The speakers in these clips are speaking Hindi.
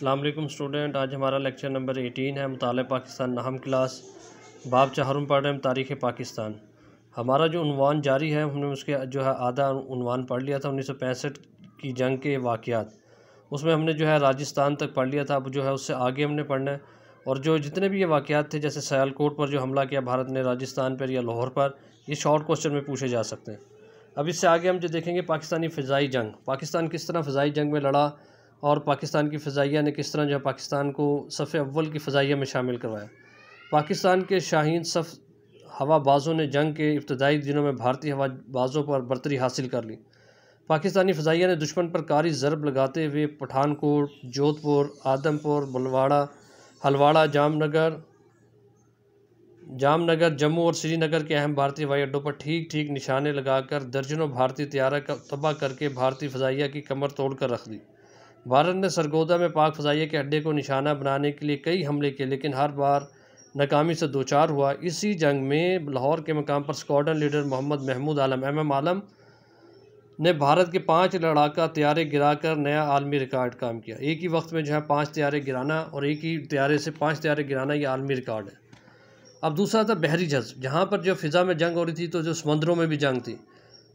अल्लाम स्टूडेंट आज हमारा लेक्चर नंबर एटीन है मताल पाकिस्तान नाहम क्लास बाब चाहरुम पढ़ रहे हैं तारीख़ पाकिस्तान हमारा जो उनवान जारी है हमने उसके जो है आधा उनवान पढ़ लिया था उन्नीस सौ पैंसठ की जंग के वाक़ात उसमें हमने जो है राजस्थान तक पढ़ लिया था अब जो है उससे आगे हमने पढ़ना है और जो जितने भी ये वाक़ात थे जैसे सयालकोट पर जो हमला किया भारत ने राजस्थान पर या लाहौर पर ये शॉर्ट क्वेश्चन में पूछे जा सकते हैं अब इससे आगे हम जो देखेंगे पाकिस्तानी फ़जाई जंग पाकिस्तान किस तरह फ़जाई जंग में लड़ा और पाकिस्तान की फ़जाइया ने किस तरह जो है पाकिस्तान को सफ़े अव्वल की फ़जाइया में शामिल करवाया पाकिस्तान के शाहीन सफ़ हवाबाजों ने जंग के इब्तदाई दिनों में भारतीय हवाबाजों पर बरतरी हासिल कर ली पाकिस्तानी फ़जाइया ने दुश्मन पर कारी ज़रब लगाते हुए पठानकोट जोधपुर आदमपुर बलवाड़ा हलवाड़ा जामनगर जामनगर जम्मू और श्रीनगर के अहम भारतीय हवाई अड्डों पर ठीक ठीक निशाने लगाकर दर्जनों भारतीय तैयारा का तबाह करके भारतीय फ़जाइया की कमर तोड़ कर रख दी भारत ने सरगोदा में पाक फजाइए के अड्डे को निशाना बनाने के लिए कई हमले किए लेकिन हर बार नाकामी से दो चार हुआ इसी जंग में लाहौर के मकाम पर squadron leader Mohammad Mahmood Alam M M Alam ने भारत के पांच लड़ाका त्यारे गिराकर नया आलमी रिकॉर्ड कायम किया एक ही वक्त में जो है पाँच त्यारे गिराना और एक ही त्यारे से पाँच त्यारे गिराना ये आलमी रिकॉर्ड है अब दूसरा था बहरी जज़ जहाँ पर जो फिज़ा में जंग हो रही थी तो जो समंदरों में भी जंग थी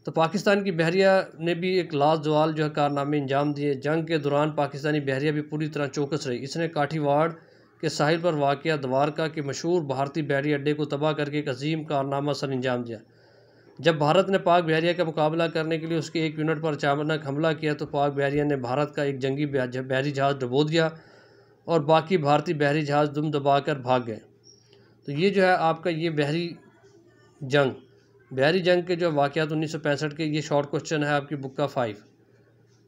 तो पाकिस्तान की बहरिया ने भी एक लाजवाल जो है कारनामे अंजाम दिए जंग के दौरान पाकिस्तानी बहरिया भी पूरी तरह चौकस रही इसने काठीवाड़ के साहिल पर वाक़ द्वारका के मशहूर भारतीय बहरी अड्डे को तबाह करके एक अजीम कारनामा सर अंजाम दिया जब भारत ने पाक बहरिया का मुकाबला करने के लिए उसके एक यूनिट पर अचानक हमला किया तो पाक बहरिया ने भारत का एक जंगी बहरी जहाज़ डबो दिया और बाकी भारतीय बहरी जहाज़ दुम दबा कर भाग गए तो ये जो है आपका ये बहरी जंग बिहारी जंग के जो वाक़ात उन्नीस सौ पैंसठ के ये शॉर्ट क्वेश्चन है आपकी बुक का फाइव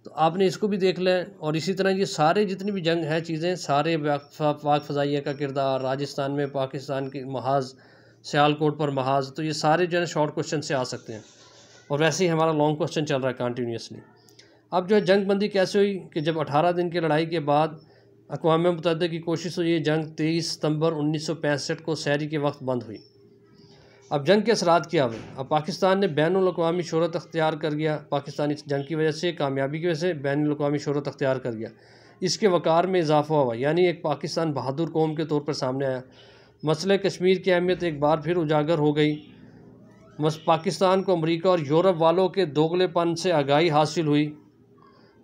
तो आपने इसको भी देख लें और इसी तरह ये सारे जितनी भी जंग है चीज़ें सारे पाक फ़जाइया का किरदार राजस्थान में पाकिस्तान के महाज सियालकोट पर महाज तो ये सारे जो है शॉर्ट क्वेश्चन से आ सकते हैं और वैसे ही हमारा लॉन्ग क्वेश्चन चल रहा है कंटिन्यूसली अब जो है जंग बंदी कैसे हुई कि जब अठारह दिन की लड़ाई के बाद अकवा मुतहद की कोशिश हुई ये जंग तेईस सितम्बर उन्नीस सौ पैंसठ को सैरी के वक्त बंद हुई अब जंग के असरा क्या हुए अब पाकिस्तान ने बैन अवी शहरत अख्तियार कर गया पाकिस्तान इस जंग की वजह से कामयाबी की वजह से बैन अवी शहरत अख्तियार कर गया इसके वक़ार में इजाफा हुआ यानी एक पाकिस्तान बहादुर कौम के तौर पर सामने आया मसले कश्मीर की अहमियत एक बार फिर उजागर हो गई बस पाकिस्तान को अमरीका और यूरोप वालों के दोगलेपन से आगाही हासिल हुई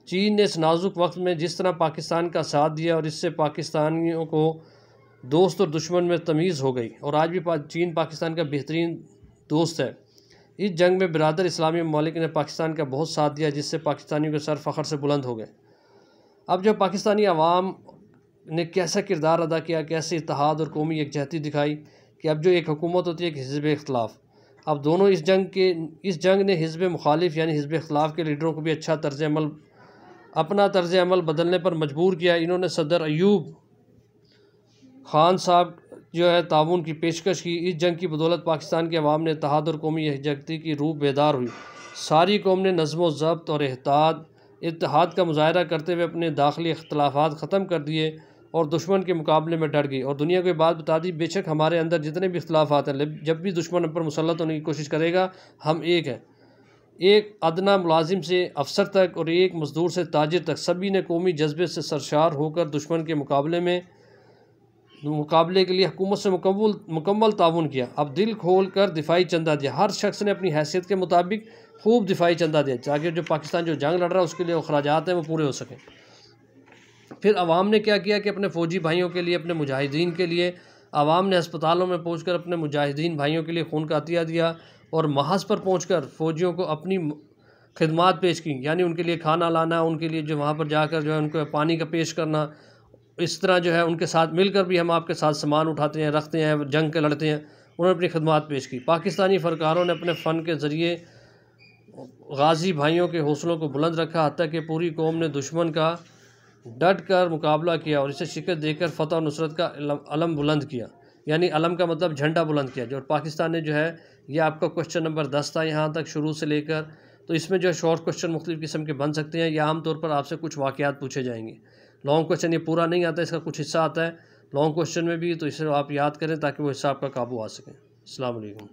चीन ने इस नाजुक वक्त में जिस तरह पाकिस्तान का साथ दिया और इससे पाकिस्तानियों को दोस्त और दुश्मन में तमीज़ हो गई और आज भी पा, चीन पाकिस्तान का बेहतरीन दोस्त है इस जंग में बरदर इस्लामी ममालिक ने पाकिस्तान का बहुत साथ दिया जिससे पाकिस्तानियों के सर फ़खर से बुलंद हो गए अब जब पाकिस्तानी आवाम ने कैसा किरदार अदा किया कैसे इतिहाद और कौमी यकजहती दिखाई कि अब जो एक हुकूमत होती है एक हिजब इख्तलाफ अब दोनों इस जंग के इस जंग ने हिजब मुखालिफ यानी हिजब इख्तलाफ के लीडरों को भी अच्छा तर्ज अमल अपना तर्ज अमल बदलने पर मजबूर किया इन्होंने सदर अयूब खान साहब जो है ताउन की पेशकश की इस जंग की बदौलत पाकिस्तान के अवाम ने तहद और कौमी यकजहती की रूप बेदार हुई सारी कौम ने नज़म ज़ब्त और एहताद इतिहाद का मुजाहरा करते हुए अपने दाखिली अख्तलाफा ख़त्म कर दिए और दुश्मन के मुकाबले में डर गई और दुनिया को ये बात बता दी बेशक हमारे अंदर जितने भी अख्तलाफात हैं जब भी दुश्मन पर मुसलत होने की कोशिश करेगा हम एक हैं एक अदना मुलाजिम से अफसर तक और एक मजदूर से ताजर तक सभी ने कौमी जज्बे से सरशार होकर दुश्मन के मुकाबले में मुकाबले के लिए हुकूमत से मुकम्मल मुकम्मल ताउन किया अब दिल खोल कर दिफाई चंदा दिया हर शख्स ने अपनी हैसियत के मुताबिक खूब दिफाई चंदा दिया ताकि जो पाकिस्तान जो जंग लड़ रहा है उसके लिए अखराज हैं वो पूरे हो सकें फिर आवाम ने क्या किया कि अपने फ़ौजी भाइयों के लिए अपने मुजाहिदीन के लिए आवाम ने अस्पतालों में पहुँच अपने मुजाहिदीन भाइयों के लिए खून का अतिया दिया और महाज पर पहुँच फ़ौजियों को अपनी खिदमत पेश की यानी उनके लिए खाना लाना उनके लिए जो वहाँ पर जाकर जो है उनको पानी का पेश करना इस तरह जो है उनके साथ मिलकर भी हम आपके साथ सामान उठाते हैं रखते हैं जंग के लड़ते हैं उन्होंने अपनी खदमात पेश की पाकिस्तानी फनकारों ने अपने फ़न के ज़रिए गाजी भाइयों के हौसलों को बुलंद रखा हती कि पूरी कौम ने दुश्मन का डट कर मुकाबला किया और इसे शिकत देकर फ़तह नुसरत का अलम बुलंद किया यानी अलम का मतलब झंडा बुलंद किया जो पाकिस्तान ने जो है ये आपका क्वेश्चन नंबर दस था यहाँ तक शुरू से लेकर तो इसमें जो है शॉर्ट क्वेश्चन मुख्तु किस्म के बन सकते हैं या आमतौर पर आपसे कुछ वाक़ पूछे जाएंगे लॉन्ग क्वेश्चन ये पूरा नहीं आता इसका कुछ हिस्सा आता है लॉन्ग क्वेश्चन में भी तो इसे आप याद करें ताकि वो हिस्सा आपका काबू आ सके अलैक्म